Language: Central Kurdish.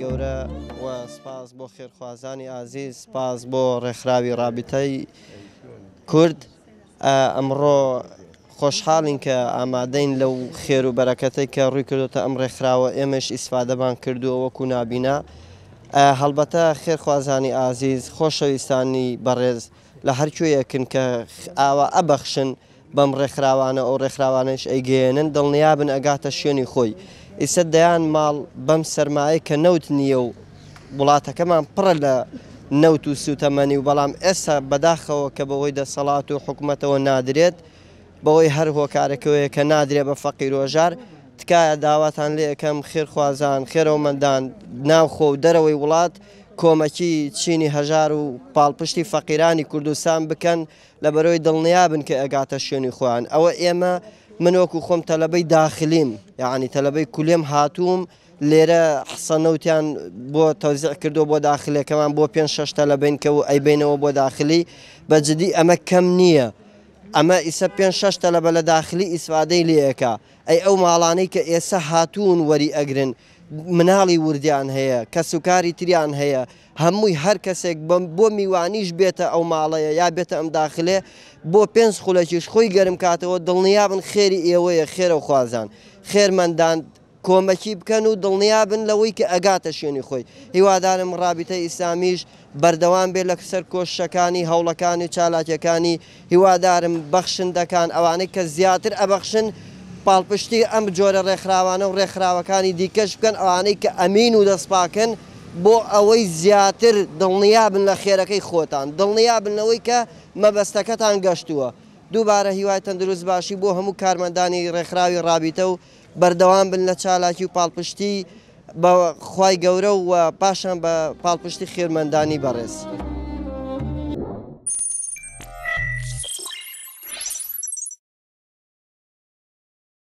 گەورە و سپاس بۆ خێرخوازانی ئازیز سپاس بۆ ڕێکخراوی رابطەی کورد ئەمڕۆ خۆشحاڵین کە ئامادەین لەو خێر و بەرەکەتی کە ڕووی کردوتە ئەم ڕێکخراوە ئێمەش ئیسفادەبان کردووە وەکو نابینا هەڵبەتە خێرخوازانی ئازیز خۆشەویستانی بەڕێز لە هەرکوێیەکن کە ئاوا ئەبەخشن بەم ڕێکخراوانە ئەو ڕێکخراوانش ئەیگەێنن دڵنیابن ئەگاتە شوێنی خۆی ئیسە دەیان ماڵ بەم سرمایە کە نەوت نییە و وڵاتەکەمان پڕە لە نەوت و سوتەمەنی و بەڵام ئێستا بەداخەوە کە بەوەی دەسەڵات و حکوومەتەوە نادرێت بەوەی هەر هۆکارەکەوەیە کە نادرێ بە فەقی ڕۆژار تکایە داواتان لێ ئەەکەم خێرخوازان خێرەوەمەندان ناوخۆ و دەرەوەی وڵات کۆمەکی چینی هەژار و پاڵپشتی فەقیرانی کوردستان بکەن لە بەرەوەی دڵنیابن کە ئەگاتە شوێنی خۆیان ئەوە ئێمە من وەکو خۆم تەلەبەی داخلیم یعنی تەلەبەی کولێم هاتووم لێرە حسەنەوتیان بۆ تەوزیع کردو بۆ داخلەکەمان بۆ پێ شش تەلەبین کە و ئەیبینەوە بۆ داخلی بەجددی ئەمە کەم نییە. ئەمە ئیسە پێ شش تەلەبە لە داخلی ئیسوادەی لێەکە ئەی ئەو ماڵانەی کە ئێسە هاتوون وەری ئەگرن مناڵی وردیان هەیە کە سوکاری تریان هەیە هەمووی هەر کەسێک بۆ میوانیش بێتە ئەو ماڵەیە یا بێتە ئەم داخلێ بۆ پێنج خولەکیش خۆی گەرم کاتەوە دڵنیابن خێری ئێوەیە خێرە و خوازان خێرمەندان کۆمەکی بکەن و دڵنیابن لەوەی کە ئەگاتە شوێنی خۆی هیوادارم ڕابتە ئیسلامیش بەردەوام بێت لە سەر کۆشەکانی هەوڵەکانی چالاکیەکانی هیوادارم بەخشندەکان ئەوانەی کە زیاتر ئەبەخشن پاڵپشتی ئەم جۆرە ڕێکخراوانە و ڕێکخراوەکانی دیکەش بکەن ئەوانەی کە ئەمین و دەستپاکن بۆ ئەوەی زیاتر دڵنیابن لە خێرەکەی خۆتان دڵنیابنەوەی کە مەبەستەکەتان گەشتووە دووبارە هیوای تەندروست باشی بۆ هەموو کارمەندانی ڕێکخراوی ڕابیتە و بەردەوام بن لە چالاکی و پاڵپشتی بەخوای گەورە و پاشان بە پاڵپشتی خێرمەندانی بەڕێز.